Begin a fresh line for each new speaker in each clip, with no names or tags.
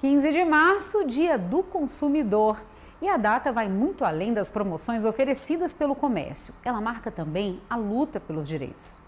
15 de março, Dia do Consumidor. E a data vai muito além das promoções oferecidas pelo comércio. Ela marca também a luta pelos direitos.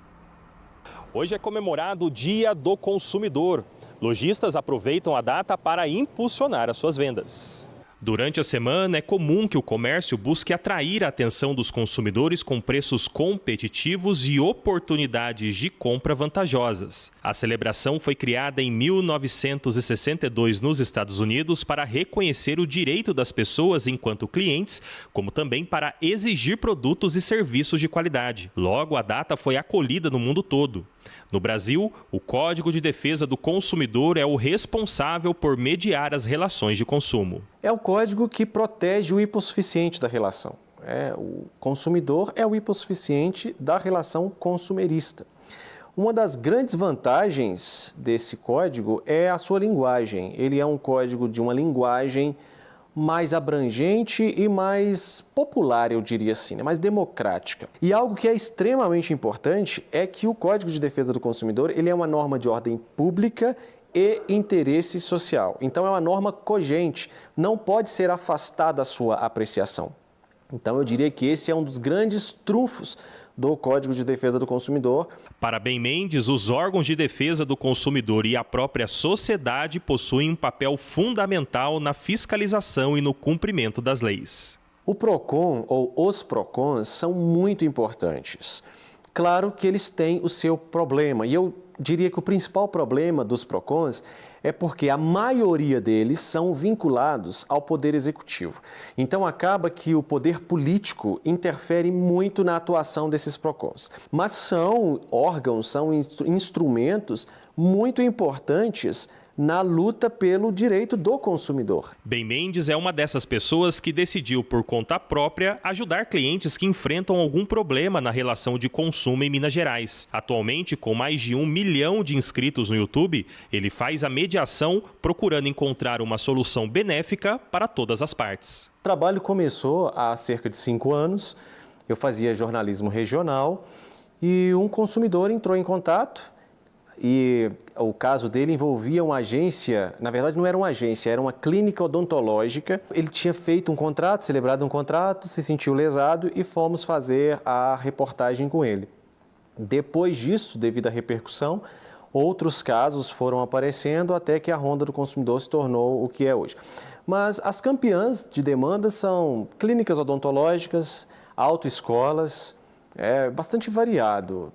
Hoje é comemorado o Dia do Consumidor. Lojistas aproveitam a data para impulsionar as suas vendas. Durante a semana, é comum que o comércio busque atrair a atenção dos consumidores com preços competitivos e oportunidades de compra vantajosas. A celebração foi criada em 1962 nos Estados Unidos para reconhecer o direito das pessoas enquanto clientes, como também para exigir produtos e serviços de qualidade. Logo, a data foi acolhida no mundo todo. No Brasil, o Código de Defesa do Consumidor é o responsável por mediar as relações de consumo.
É o código que protege o hipossuficiente da relação. É, o consumidor é o hipossuficiente da relação consumerista. Uma das grandes vantagens desse código é a sua linguagem. Ele é um código de uma linguagem mais abrangente e mais popular, eu diria assim, né? mais democrática. E algo que é extremamente importante é que o Código de Defesa do Consumidor ele é uma norma de ordem pública e interesse social. Então é uma norma cogente, não pode ser afastada da sua apreciação. Então eu diria que esse é um dos grandes trunfos do Código de Defesa do Consumidor.
Para Bem Mendes, os órgãos de defesa do consumidor e a própria sociedade possuem um papel fundamental na fiscalização e no cumprimento das leis. O
PROCON ou os PROCONs são muito importantes. Claro que eles têm o seu problema, e eu diria que o principal problema dos PROCONs é porque a maioria deles são vinculados ao poder executivo. Então acaba que o poder político interfere muito na atuação desses PROCONs. Mas são órgãos, são instrumentos muito importantes na luta pelo direito do consumidor.
Bem Mendes é uma dessas pessoas que decidiu, por conta própria, ajudar clientes que enfrentam algum problema na relação de consumo em Minas Gerais. Atualmente, com mais de um milhão de inscritos no YouTube, ele faz a mediação procurando encontrar uma solução benéfica para todas as partes. O trabalho começou há
cerca de cinco anos. Eu fazia jornalismo regional e um consumidor entrou em contato e o caso dele envolvia uma agência, na verdade não era uma agência, era uma clínica odontológica. Ele tinha feito um contrato, celebrado um contrato, se sentiu lesado e fomos fazer a reportagem com ele. Depois disso, devido à repercussão, outros casos foram aparecendo até que a ronda do consumidor se tornou o que é hoje. Mas as campeãs de demanda são clínicas odontológicas, autoescolas, é bastante variado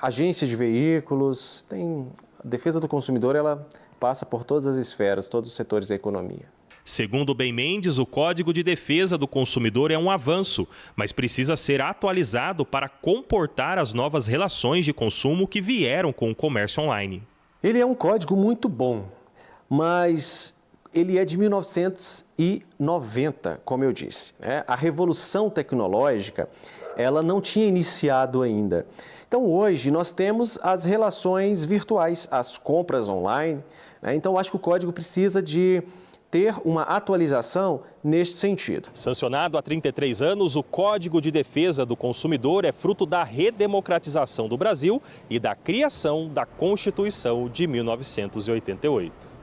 agências de veículos, tem a defesa do consumidor, ela passa por todas as esferas,
todos os setores da economia. Segundo Ben Mendes, o Código de Defesa do Consumidor é um avanço, mas precisa ser atualizado para comportar as novas relações de consumo que vieram com o comércio online. Ele é um código muito bom,
mas ele é de 1990, como eu disse. Né? A revolução tecnológica ela não tinha iniciado ainda. Então, hoje, nós temos as relações virtuais, as compras online. Né? Então, acho que o código
precisa de ter uma atualização neste sentido. Sancionado há 33 anos, o Código de Defesa do Consumidor é fruto da redemocratização do Brasil e da criação da Constituição de 1988.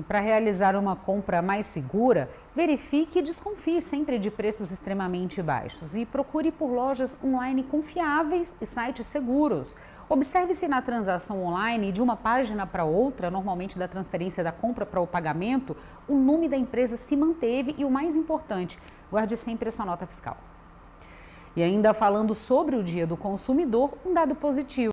E para realizar uma compra mais segura, verifique e desconfie sempre de preços extremamente baixos e procure por lojas online confiáveis e sites seguros. Observe se na transação online, de uma página para outra, normalmente da transferência da compra para o pagamento, o nome da empresa se manteve e o mais importante, guarde sempre a sua nota fiscal. E ainda falando sobre o Dia do Consumidor, um dado positivo.